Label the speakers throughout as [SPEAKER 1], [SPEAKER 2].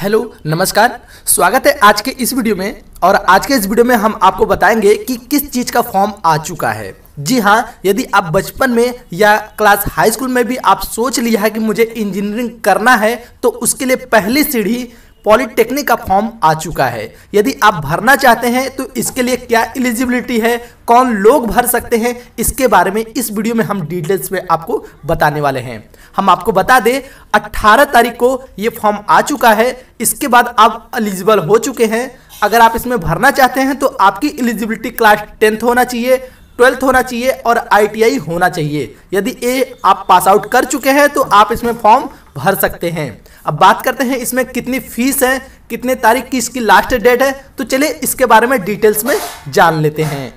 [SPEAKER 1] hello नमस्कार स्वागत है आज के इस वीडियो में और आज के इस वीडियो में हम आपको बताएंगे कि किस चीज़ का फॉर्म आ चुका है जी हाँ यदि आप बचपन में या क्लास हाई स्कूल में भी आप सोच लिया है कि मुझे इंजीनियरिंग करना है तो उसके लिए पहली सीढ़ी पॉलिटेक्निक का फॉर्म आ चुका है यदि आप भरना चाहते हैं तो इसके लिए क्या एलिजिबिलिटी है कौन लोग भर सकते हैं इसके बारे में इस वीडियो में हम डिटेल्स में आपको बताने वाले हैं हम आपको बता दें 18 तारीख को ये फॉर्म आ चुका है इसके बाद आप एलिजिबल हो चुके हैं अगर आप इसमें भरना चाहते हैं तो आपकी एलिजिबिलिटी क्लास टेंथ होना चाहिए ट्वेल्थ होना चाहिए और आईटीआई होना चाहिए यदि ए आप पास आउट कर चुके हैं तो आप इसमें फॉर्म भर सकते हैं अब बात करते हैं इसमें कितनी फीस है कितने तारीख की इसकी लास्ट डेट है तो चलिए इसके बारे में डिटेल्स में जान लेते हैं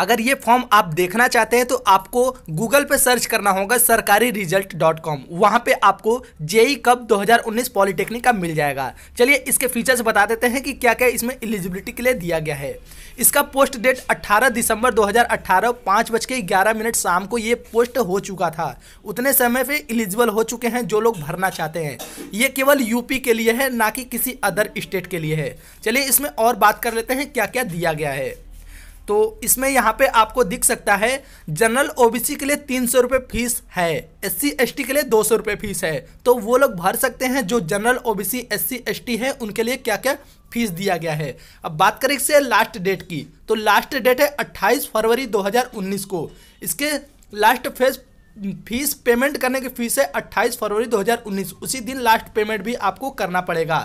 [SPEAKER 1] अगर ये फॉर्म आप देखना चाहते हैं तो आपको गूगल पे सर्च करना होगा सरकारी रिजल्ट डॉट कॉम वहाँ पर आपको जेई कब 2019 पॉलिटेक्निक का मिल जाएगा चलिए इसके फीचर्स बता देते हैं कि क्या क्या इसमें एलिजिबिलिटी के लिए दिया गया है इसका पोस्ट डेट 18 दिसंबर 2018 पाँच बज के ग्यारह मिनट शाम को ये पोस्ट हो चुका था उतने समय पर एलिजिबल हो चुके हैं जो लोग भरना चाहते हैं ये केवल यूपी के लिए है ना कि किसी अदर स्टेट के लिए है चलिए इसमें और बात कर लेते हैं क्या क्या दिया गया है तो इसमें यहाँ पे आपको दिख सकता है जनरल ओबीसी के लिए तीन सौ रुपये फीस है एस सी के लिए दो सौ रुपये फीस है तो वो लोग भर सकते हैं जो जनरल ओबीसी एस सी है उनके लिए क्या क्या फीस दिया गया है अब बात करें इससे लास्ट डेट की तो लास्ट डेट है 28 फरवरी 2019 को इसके लास्ट फेज फीस पेमेंट करने की फीस है 28 फरवरी 2019 उसी दिन लास्ट पेमेंट भी आपको करना पड़ेगा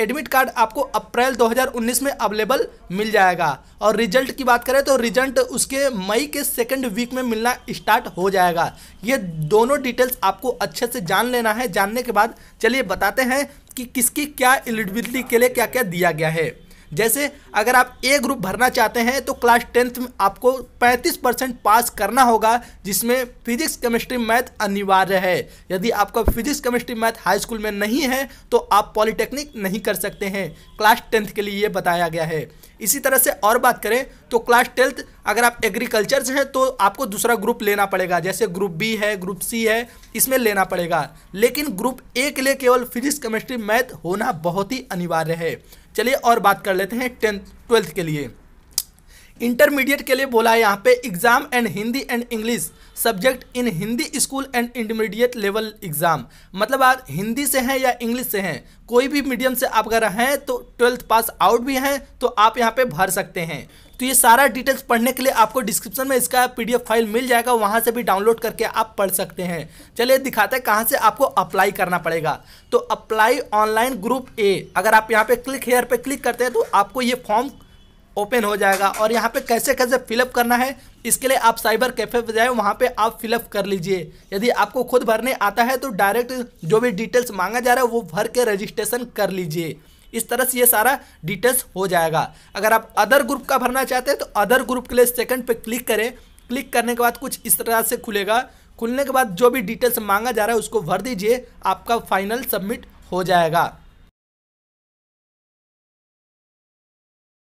[SPEAKER 1] एडमिट कार्ड आपको अप्रैल 2019 में अवेलेबल मिल जाएगा और रिजल्ट की बात करें तो रिजल्ट उसके मई के सेकेंड वीक में मिलना स्टार्ट हो जाएगा ये दोनों डिटेल्स आपको अच्छे से जान लेना है जानने के बाद चलिए बताते हैं कि किसकी क्या एलिजिबिलिटी के लिए क्या क्या दिया गया है जैसे अगर आप ए ग्रुप भरना चाहते हैं तो क्लास टेंथ में आपको 35 परसेंट पास करना होगा जिसमें फिजिक्स केमिस्ट्री मैथ अनिवार्य है यदि आपका physics chemistry math high school में नहीं है तो आप पॉलिटेक्निक नहीं कर सकते हैं क्लास टेंथ के लिए ये बताया गया है इसी तरह से और बात करें तो क्लास ट्वेल्थ अगर आप एग्रीकल्चर से हैं तो आपको दूसरा ग्रुप लेना पड़ेगा जैसे ग्रुप बी है ग्रुप सी है इसमें लेना पड़ेगा लेकिन ग्रुप ए के लिए केवल फिजिक्स केमिस्ट्री मैथ होना बहुत ही अनिवार्य है चलिए और बात कर लेते हैं टेंथ ट्वेल्थ के लिए इंटरमीडिएट के लिए बोला है यहाँ पे exam and Hindi and English subject in Hindi school and intermediate level exam मतलब आप हिंदी से हैं या इंग्लिश से हैं कोई भी मीडियम से आप अगर हैं तो ट्वेल्थ पास आउट भी हैं तो आप यहाँ पे भर सकते हैं तो ये सारा डिटेल्स पढ़ने के लिए आपको डिस्क्रिप्शन में इसका पीडीएफ फाइल मिल जाएगा वहाँ से भी डाउनलोड करके आप पढ़ सकते हैं चलिए दिखाते हैं कहाँ से आपको अप्लाई करना पड़ेगा तो अप्लाई ऑनलाइन ग्रुप ए अगर आप यहाँ पे क्लिक हेयर पे क्लिक करते हैं तो आपको ये फॉर्म ओपन हो जाएगा और यहाँ पे कैसे कैसे फिलअप करना है इसके लिए आप साइबर कैफे पर जाए वहाँ पे आप फिलअप कर लीजिए यदि आपको खुद भरने आता है तो डायरेक्ट जो भी डिटेल्स मांगा जा रहा है वो भर के रजिस्ट्रेशन कर लीजिए इस तरह से ये सारा डिटेल्स हो जाएगा अगर आप अदर ग्रुप का भरना चाहते हैं तो अदर ग्रुप के लिए सेकंड पे क्लिक करें क्लिक करने के बाद कुछ इस तरह से खुलेगा खुलने के बाद जो भी डिटेल्स मांगा जा रहा है उसको भर दीजिए आपका फाइनल सबमिट हो जाएगा